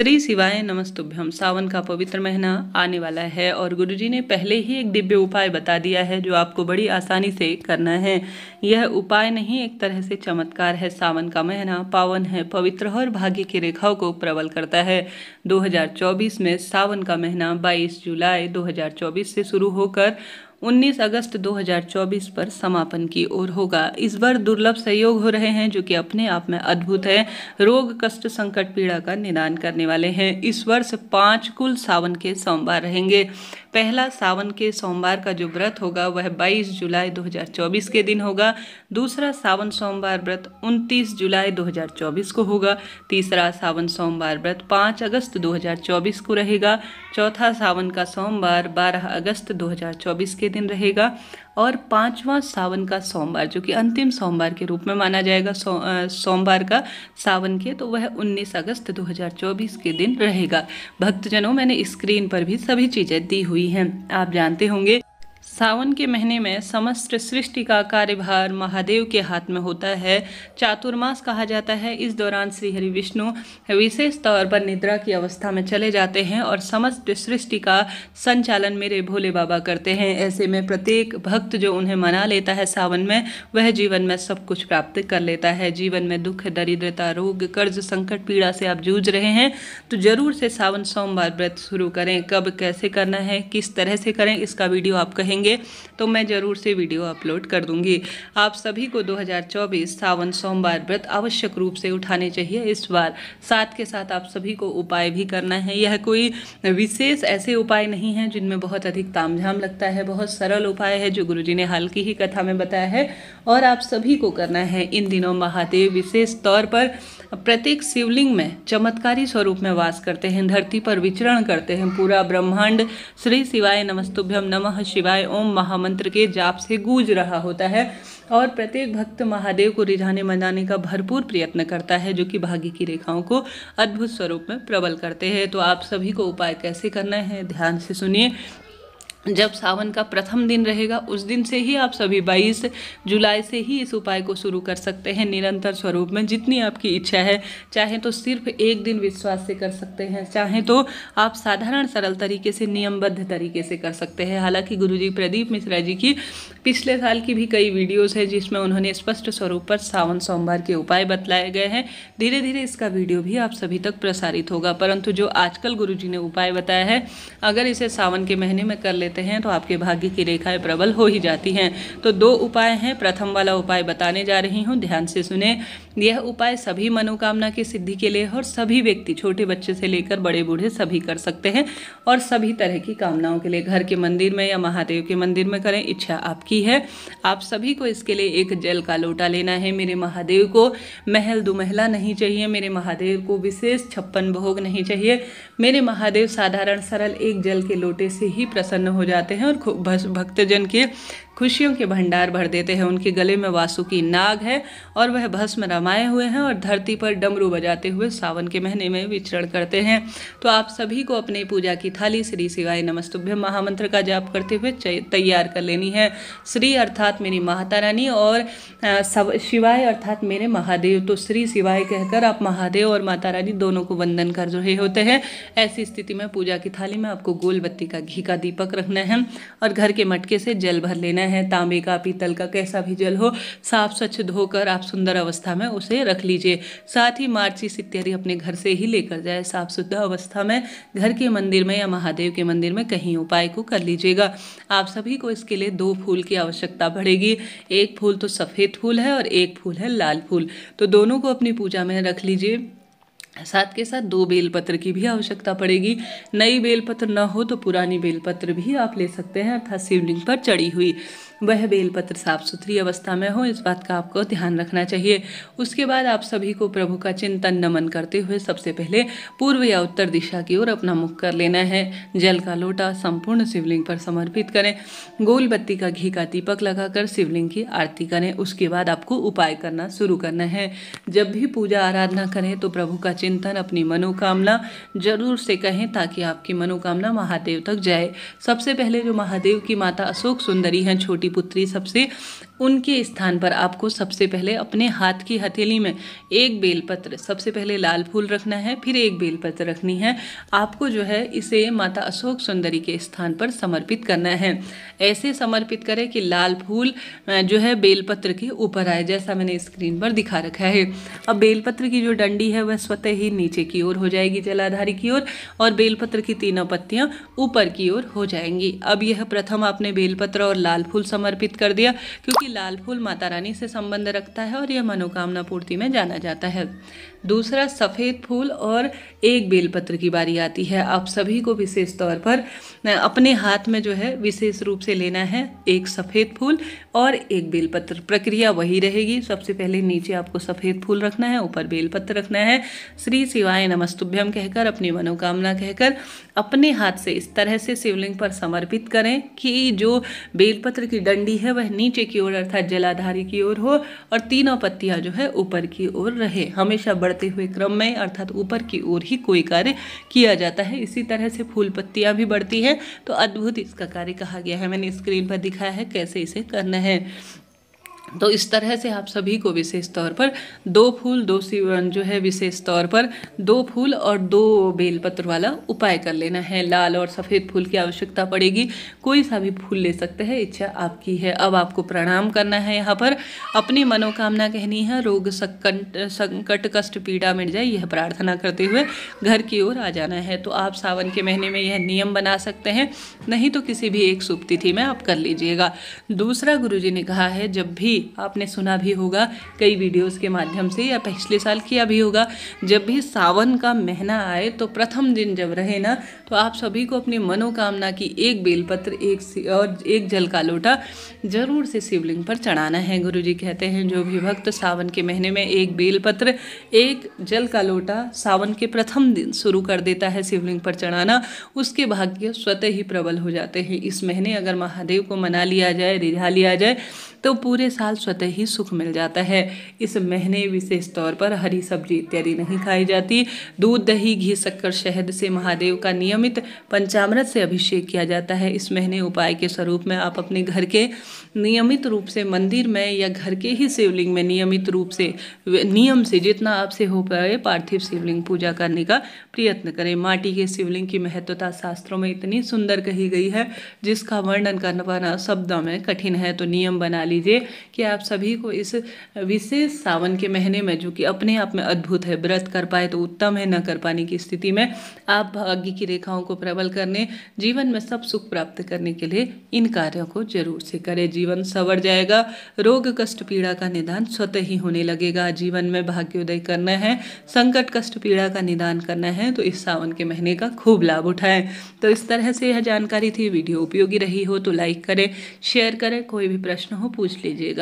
श्री शिवाय नमस्तुभ्यम सावन का पवित्र महीना आने वाला है और गुरु जी ने पहले ही एक दिव्य उपाय बता दिया है जो आपको बड़ी आसानी से करना है यह उपाय नहीं एक तरह से चमत्कार है सावन का महीना पावन है पवित्र और भाग्य की रेखाओं को प्रबल करता है 2024 में सावन का महीना 22 जुलाई 2024 से शुरू होकर 19 अगस्त 2024 पर समापन की ओर होगा इस बार दुर्लभ सहयोग हो रहे हैं जो कि अपने आप में अद्भुत है रोग कष्ट संकट पीड़ा का निदान करने वाले हैं इस वर्ष पांच कुल सावन के सोमवार रहेंगे पहला सावन के सोमवार का जो व्रत होगा वह 22 जुलाई 2024 के दिन होगा दूसरा सावन सोमवार व्रत 29 जुलाई 2024 को होगा तीसरा सावन सोमवार व्रत 5 अगस्त 2024 को रहेगा चौथा सावन का सोमवार 12 अगस्त 2024 के दिन रहेगा और पांचवा सावन का सोमवार जो कि अंतिम सोमवार के रूप में माना जाएगा सोमवार का सावन के तो वह 19 अगस्त 2024 के दिन रहेगा भक्तजनों मैंने स्क्रीन पर भी सभी चीज़ें दी हुई हैं आप जानते होंगे सावन के महीने में समस्त सृष्टि का कार्यभार महादेव के हाथ में होता है चातुर्मास कहा जाता है इस दौरान श्री हरि विष्णु विशेष तौर पर निद्रा की अवस्था में चले जाते हैं और समस्त सृष्टि का संचालन मेरे भोले बाबा करते हैं ऐसे में प्रत्येक भक्त जो उन्हें मना लेता है सावन में वह जीवन में सब कुछ प्राप्त कर लेता है जीवन में दुख दरिद्रता रोग कर्ज संकट पीड़ा से आप जूझ रहे हैं तो ज़रूर से सावन सोमवार व्रत शुरू करें कब कैसे करना है किस तरह से करें इसका वीडियो आप कहेंगे चाहिए तो मैं ज़रूर से वीडियो अपलोड कर दूंगी आप सभी को 2024 सावन सोमवार व्रत आवश्यक रूप से उठाने चाहिए इस बार साथ के साथ आप सभी को उपाय भी करना है यह कोई विशेष ऐसे उपाय नहीं है जिनमें बहुत अधिक तामझाम लगता है बहुत सरल उपाय है जो गुरु ने हाल की ही कथा में बताया है और आप सभी को करना है इन दिनों महादेव विशेष तौर पर प्रत्येक शिवलिंग में चमत्कारी स्वरूप में वास करते हैं धरती पर विचरण करते हैं पूरा ब्रह्मांड श्री शिवाय नमस्तुभ्यम नमः शिवाय ओम महामंत्र के जाप से गूंज रहा होता है और प्रत्येक भक्त महादेव को रिझाने मनाने का भरपूर प्रयत्न करता है जो कि भाग्य की रेखाओं को अद्भुत स्वरूप में प्रबल करते हैं तो आप सभी को उपाय कैसे करना है ध्यान से सुनिए जब सावन का प्रथम दिन रहेगा उस दिन से ही आप सभी 22 जुलाई से ही इस उपाय को शुरू कर सकते हैं निरंतर स्वरूप में जितनी आपकी इच्छा है चाहे तो सिर्फ एक दिन विश्वास से कर सकते हैं चाहे तो आप साधारण सरल तरीके से नियमबद्ध तरीके से कर सकते हैं हालांकि गुरुजी प्रदीप मिश्रा जी की पिछले साल की भी कई वीडियोज़ है जिसमें उन्होंने स्पष्ट स्वरूप पर सावन सोमवार के उपाय बतलाए गए हैं धीरे धीरे इसका वीडियो भी आप सभी तक प्रसारित होगा परंतु जो आजकल गुरु ने उपाय बताया है अगर इसे सावन के महीने में कर ले लेते हैं तो आपके भाग्य की रेखाएं प्रबल हो ही जाती हैं तो दो उपाय हैं प्रथम वाला उपाय बताने जा रही हूँ ध्यान से सुने यह उपाय सभी मनोकामना की सिद्धि के लिए और सभी व्यक्ति छोटे बच्चे से लेकर बड़े बूढ़े सभी कर सकते हैं और सभी तरह की कामनाओं के लिए घर के मंदिर में या महादेव के मंदिर में करें इच्छा आपकी है आप सभी को इसके लिए एक जल का लोटा लेना है मेरे महादेव को महल दुमहला नहीं चाहिए मेरे महादेव को विशेष छप्पन भोग नहीं चाहिए मेरे महादेव साधारण सरल एक जल के लोटे से ही प्रसन्न हो हो जाते हैं और भक्तजन के खुशियों के भंडार भर देते हैं उनके गले में वासुकी नाग है और वह भस्म रमाए हुए हैं और धरती पर डमरू बजाते हुए सावन के महीने में विचरण करते हैं तो आप सभी को अपनी पूजा की थाली श्री शिवाय नमस्तुभ्य महामंत्र का जाप करते हुए तैयार कर लेनी है श्री अर्थात मेरी माता रानी और शिवाय अर्थात मेरे महादेव तो श्री शिवाय कहकर आप महादेव और माता रानी दोनों को वंदन कर रहे होते हैं ऐसी स्थिति में पूजा की थाली में आपको गोल बत्ती का घी का दीपक रखना है और घर के मटके से जल भर लेना है हैं तांबे का पीतल का कैसा भी जल हो साफ स्वच्छ धोकर आप सुंदर अवस्था में उसे रख लीजिए साथ ही मार्चिस इत्यादि अपने घर से ही लेकर जाए साफ शुद्ध अवस्था में घर के मंदिर में या महादेव के मंदिर में कहीं उपाय को कर लीजिएगा आप सभी को इसके लिए दो फूल की आवश्यकता पड़ेगी एक फूल तो सफ़ेद फूल है और एक फूल है लाल फूल तो दोनों को अपनी पूजा में रख लीजिए साथ के साथ दो बेलपत्र की भी आवश्यकता पड़ेगी नई बेलपत्र न हो तो पुरानी बेलपत्र भी आप ले सकते हैं अर्थात शिवलिंग पर चढ़ी हुई वह बेलपत्र साफ सुथरी अवस्था में हो इस बात का आपको ध्यान रखना चाहिए उसके बाद आप सभी को प्रभु का चिंतन नमन करते हुए सबसे पहले पूर्व या उत्तर दिशा की ओर अपना मुख कर लेना है जल का लोटा संपूर्ण शिवलिंग पर समर्पित करें गोल बत्ती का घी का दीपक लगाकर शिवलिंग की आरती करें उसके बाद आपको उपाय करना शुरू करना है जब भी पूजा आराधना करें तो प्रभु का चिंतन अपनी मनोकामना जरूर से कहें ताकि आपकी मनोकामना महादेव तक जाए सबसे पहले जो महादेव की माता अशोक सुंदरी हैं छोटी पुत्री सबसे उनके स्थान पर आपको सबसे पहले अपने हाथ की हथेली में एक बेलपत्र सबसे पहले लाल फूल रखना है फिर एक बेलपत्र रखनी है आपको जो है इसे माता अशोक सुंदरी के स्थान पर समर्पित करना है ऐसे समर्पित करें कि लाल फूल जो है बेलपत्र के ऊपर आए जैसा मैंने स्क्रीन पर दिखा रखा है अब बेलपत्र की जो डंडी है वह स्वतः से ही नीचे की ओर हो जाएगी जलाधारी की ओर और बेलपत्र की तीनों पत्तियां ऊपर की ओर हो जाएंगी अब यह प्रथम आपने बेलपत्र और लाल फूल समर्पित कर दिया क्योंकि लाल फूल माता रानी से संबंध रखता है और यह मनोकामना पूर्ति में जाना जाता है दूसरा सफ़ेद फूल और एक बेलपत्र की बारी आती है आप सभी को विशेष तौर पर अपने हाथ में जो है विशेष रूप से लेना है एक सफ़ेद फूल और एक बेलपत्र प्रक्रिया वही रहेगी सबसे पहले नीचे आपको सफ़ेद फूल रखना है ऊपर बेलपत्र रखना है श्री शिवाय नमस्तुभ्यम कहकर अपनी मनोकामना कहकर अपने हाथ से इस तरह से शिवलिंग पर समर्पित करें कि जो बेलपत्र की डंडी है वह नीचे की ओर अर्थात जलाधारी की ओर हो और तीनों पत्तियाँ जो है ऊपर की ओर रहे हमेशा बढ़ते हुए क्रम में अर्थात ऊपर की ओर ही कोई कार्य किया जाता है इसी तरह से फूल पत्तियाँ भी बढ़ती हैं तो अद्भुत इसका कार्य कहा गया है मैंने स्क्रीन पर दिखाया है कैसे इसे करना है तो इस तरह से आप सभी को विशेष तौर पर दो फूल दो जो है विशेष तौर पर दो फूल और दो बेलपत्र वाला उपाय कर लेना है लाल और सफ़ेद फूल की आवश्यकता पड़ेगी कोई सा भी फूल ले सकते हैं इच्छा आपकी है अब आपको प्रणाम करना है यहाँ पर अपनी मनोकामना कहनी है रोग संकट संकट कष्ट पीड़ा मिट जाए यह प्रार्थना करते हुए घर की ओर आ जाना है तो आप सावन के महीने में यह नियम बना सकते हैं नहीं तो किसी भी एक शुभ तिथि में आप कर लीजिएगा दूसरा गुरु ने कहा है जब भी आपने सुना भी होगा कई वीडियोस के माध्यम से या पिछले साल किया भी होगा जब भी सावन का महीना आए तो प्रथम दिन जब रहे ना तो आप सभी को अपनी मनोकामना की एक बेलपत्र एक और एक जल का लोटा ज़रूर से शिवलिंग पर चढ़ाना है गुरु जी कहते हैं जो भी भक्त सावन के महीने में एक बेलपत्र एक जल का लोटा सावन के प्रथम दिन शुरू कर देता है शिवलिंग पर चढ़ाना उसके भाग्य स्वतः ही प्रबल हो जाते हैं इस महीने अगर महादेव को मना लिया जाए रिझा लिया जाए तो पूरे साल स्वतः ही सुख मिल जाता है इस महीने विशेष तौर पर हरी सब्जी इत्यादि नहीं खाई जाती दूध दही घी शक्कर शहद से महादेव का नियमित पंचामृत से अभिषेक किया जाता है इस महीने उपाय के स्वरूप में आप अपने घर के नियमित रूप से मंदिर में या घर के ही शिवलिंग में नियमित रूप से नियम से जितना आपसे हो पाए पार्थिव शिवलिंग पूजा करने का प्रयत्न करें माटी के शिवलिंग की महत्वता शास्त्रों में इतनी सुंदर कही गई है जिसका वर्णन करना पाना शब्दों में कठिन है तो नियम बना लीजिए कि आप सभी को इस विशेष सावन के महीने में जो कि अपने आप में अद्भुत है व्रत कर पाए तो उत्तम है न कर पाने की स्थिति में आप भाग्य की रेखाओं को प्रबल करने जीवन में सब सुख प्राप्त करने के लिए इन कार्यों को जरूर से करें जीवन सवर जाएगा रोग कष्ट पीड़ा का निदान स्वतः ही होने लगेगा जीवन में भाग्योदय करना है संकट कष्ट पीड़ा का निदान करना है तो इस सावन के महीने का खूब लाभ उठाएं तो इस तरह से यह जानकारी थी वीडियो उपयोगी रही हो तो लाइक करें शेयर करें कोई भी प्रश्न हो पूछ लीजिएगा